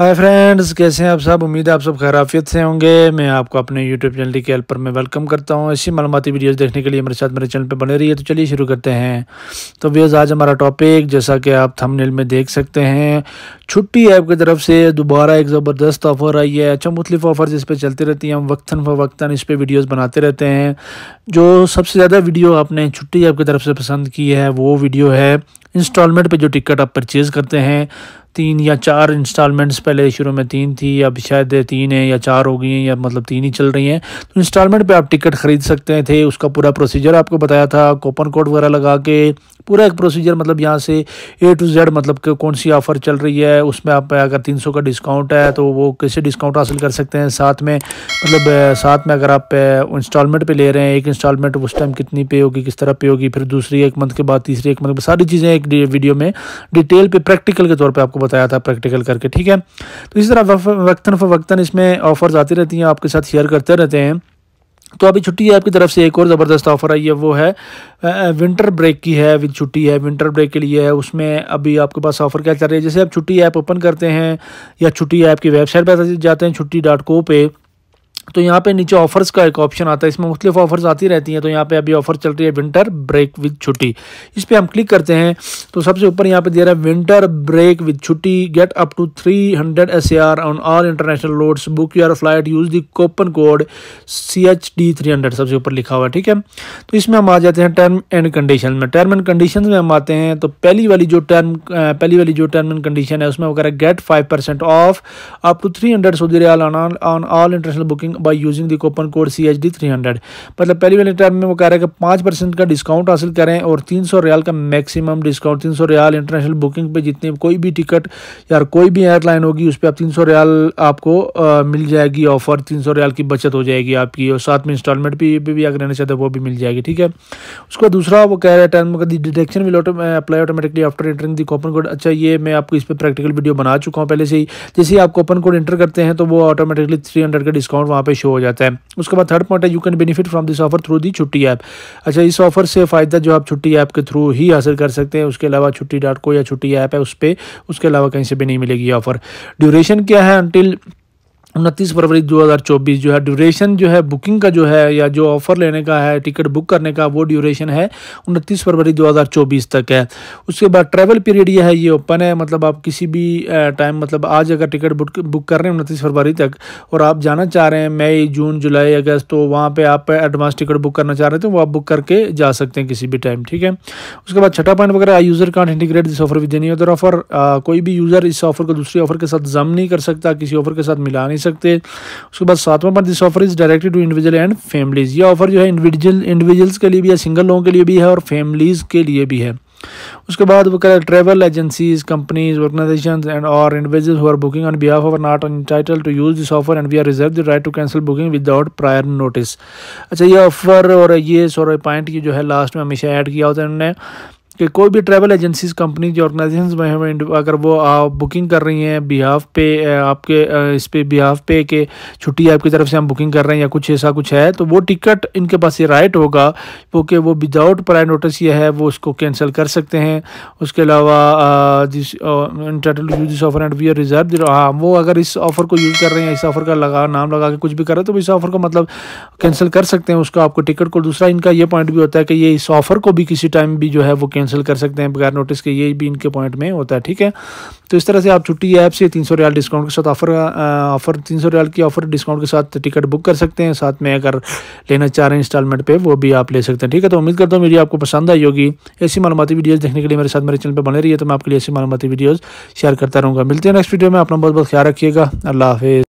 hi friends कैसे हैं आप सब उम्मीद है आप सब खैराफियत से होंगे मैं आपको अपने यूट्यूब चैनल के हेल्पर में वेलकम करता हूं ऐसी मालूमती वीडियोस देखने के लिए मेरे साथ मेरे चैनल पे बने रहिए तो चलिए शुरू करते हैं तो व्यज आज हमारा टॉपिक जैसा कि आप थंबनेल में देख सकते हैं छुट्टी ऐप की तरफ से दोबारा एक ज़बरदस्त ऑफ़र आई है अच्छा मुख्तफ ऑफर इस पर चलती रहती हैं हम वक्ता फ़वक्ता इस पर वीडियोज़ बनाते रहते हैं जो सबसे ज़्यादा वीडियो आपने छुट्टी ऐप की तरफ से पसंद की है वो वीडियो है इंस्टॉलमेंट पे जो टिकट आप परचेज़ करते हैं तीन या चार इंस्टॉलमेंट्स पहले शुरू में तीन थी अब शायद तीन है या चार हो गई हैं या मतलब तीन ही चल रही हैं तो इंस्टॉलमेंट पे आप टिकट ख़रीद सकते थे उसका पूरा प्रोसीजर आपको बताया था कोपन कोड वगैरह लगा के पूरा एक प्रोसीजर मतलब यहाँ से ए टू जेड मतलब कौन सी ऑफ़र चल रही है उसमें आप अगर तीन सौ का डिस्काउंट है तो वो कैसे डिस्काउंट हासिल कर सकते हैं साथ में मतलब साथ में अगर आप इंस्टॉलमेंट पे ले रहे हैं एक इंस्टॉलमेंट उस टाइम कितनी पे होगी किस तरह पे होगी फिर दूसरी एक मंथ के बाद तीसरी एक मंथ के सारी चीज़ें एक वीडियो में डिटेल पर प्रैक्टिकल के तौर पर आपको बताया था प्रैक्टिकल करके ठीक है तो इसी तरह वक्ता फ़वक्ता इसमें ऑफ़र्स आती रहती हैं आपके साथ शेयर करते रहते हैं तो अभी छुट्टी है आपकी तरफ से एक और ज़बरदस्त ऑफ़र आई है वो है विंटर ब्रेक की है विद छुट्टी है विंटर ब्रेक के लिए है उसमें अभी आपके पास ऑफ़र क्या चल रही है जैसे आप छुट्टी ऐप ओपन करते हैं या छुट्टी ऐप की वेबसाइट पर जाते हैं छुट्टी डॉट को पे तो यहाँ पे नीचे ऑफर्स का एक ऑप्शन आता है इसमें मुख्तलिफ ऑफर्स आती रहती हैं तो यहाँ पे अभी ऑफर चल रही है विंटर ब्रेक विद छुट्टी इस पर हम क्लिक करते हैं तो सबसे ऊपर यहाँ पे दे रहा है winter break with Chhutti get up to three hundred S R on all international loads book your flight use the coupon code C H D three hundred सबसे ऊपर लिखा हुआ है ठीक है तो इसमें हम आ जाते हैं टर्म एंड कंडीशन में टर्म एंड कंडीशन में हम आते हैं तो पहली वाली जो टर्म पहली वाली जो टर्म एंड कंडीशन है उसमें वगैरह get five percent off up to three hundred Saudi riyal on all international booking by using the coupon code C H D three hundred मतलब पहली वाले टाइम में वो कह रहे हैं कि पाँच परसेंट का डिस्काउंट हासिल करें और तीन सौ रियाल का मैक्सिमम डिस्काउंट तीन सौ रियाल इंटरनेशनल बुकिंग पे जितने कोई भी टिकट या कोई भी एयरलाइन होगी उस पर आप तीन सौ रियाल आपको आ, मिल जाएगी ऑफर तीन सौ रियाल की बचत हो जाएगी आपकी और साथ में इंस्टॉलमेंट भी पे भी अगर लेना चाहते हो वो भी मिल जाएगी ठीक है उसका दूसरा वो कह रहे हैं time the detection will apply automatically after entering the coupon code अच्छा ये मैं आपको इस पर प्रैक्टिकल वीडियो बना चुका हूँ पहले से ही जैसे ही आप कोपन कोड एंटर करते हैं तो वो ऑटोमेटिकली थ्री हंड्रेड का डिस्काउंट वहाँ पर पे शो हो जाता है उसके बाद थर्ड पॉइंट है you can benefit from this offer through the Chhutti app अच्छा इस ऑफर से फ़ायदा जो आप छुट्टी ऐप के थ्रू ही हासिल कर सकते हैं उसके अलावा छुट्टी डॉट को या छुट्टी ऐप है उस पर उसके अलावा कहीं से भी नहीं मिलेगी ऑफर ड्यूरेशन क्या है अनटिल उनतीस फरवरी 2024 जो है ड्यूरेशन जो है बुकिंग का जो है या जो ऑफ़र लेने का है टिकट बुक करने का वो ड्यूरेशन है उनतीस फरवरी 2024 तक है उसके बाद ट्रैवल पीरियड यह है ये ओपन है मतलब आप किसी भी टाइम मतलब आज अगर टिकट बुक बुक कर रहे हैं उनतीस फरवरी तक और आप जाना चाह रहे हैं मई जून जुलाई अगस्त तो वहाँ पर आप एडवांस टिकट बुक करना चाह रहे थे तो वो आप बुक करके जा सकते हैं किसी भी टाइम ठीक है उसके बाद छठा पॉइंट वगैरह user card integrate this offer with any other offer कोई भी यूज़र इस ऑफर को दूसरे ऑफर के साथ जम नहीं कर सकता किसी ऑफर के साथ मिला नहीं नहीं सकते उसके बाद सातवां पर this offer is directed to individual and families ये ऑफर जो है इंडिविजुअल इंडिविजुअल्स के लिए भी है सिंगल लोगों के लिए भी है और फैमिलीज़ के लिए भी है उसके बाद वो कह travel agencies companies organisation and और individual who are booking on behalf of not on title to use this offer and we are reserve the right to cancel booking without prior notice अच्छा ये offer और ये sorry point की जो है last में हमेशा ऐड किया होता है उन्होंने कि कोई भी ट्रैवल एजेंसीज कंपनी जो ऑर्गेनाइजेशन में हैं अगर वो आप बुकिंग कर रही हैं बिहाफ पे आपके इस पे बिहाफ पे के छुट्टी आपकी तरफ से हम बुकिंग कर रहे हैं या कुछ ऐसा कुछ है तो वो टिकट इनके पास ये राइट होगा क्योंकि वो विदाउट प्रायर नोटिस ये है वो उसको कैंसिल कर सकते हैं उसके अलावा जिस use this offer and we are reserve हाँ वो अगर इस ऑफ़र को यूज़ कर रहे हैं इस ऑफ़र का लगा नाम लगा के कुछ भी कर रहे हैं तो इस ऑफ़र को मतलब कैंसिल कर सकते हैं उसका आपको टिकट को दूसरा इनका ये पॉइंट भी होता है कि ये इस ऑफ़र को भी किसी टाइम भी जो है वो कैंसिल कैंसिल कर सकते हैं बगैर नोटिस के ये भी इनके पॉइंट में होता है ठीक है तो इस तरह से आप छुट्टी ऐप से तीन सौ रियाल डिस्काउंट के साथ ऑफर ऑफर तीन सौ रियाल की ऑफर डिस्काउंट के साथ टिकट बुक कर सकते हैं साथ में अगर लेना चाह रहे हैं इंस्टॉलमेंट पर वो भी आप ले सकते हैं ठीक है तो उम्मीद करता हूँ वीडियो आपको पसंद आई होगी ऐसी मालूमती वीडियोज़ देखने के लिए मेरे साथ मेरे चैनल पर बने रही है तो मैं आपके लिए ऐसी मालूमती वीडियोज़ शेयर करता रहूँगा मिलते हैं नेक्स्ट वीडियो में अपना बहुत बहुत ख्याल रखिएगा अल्लाह हाफ़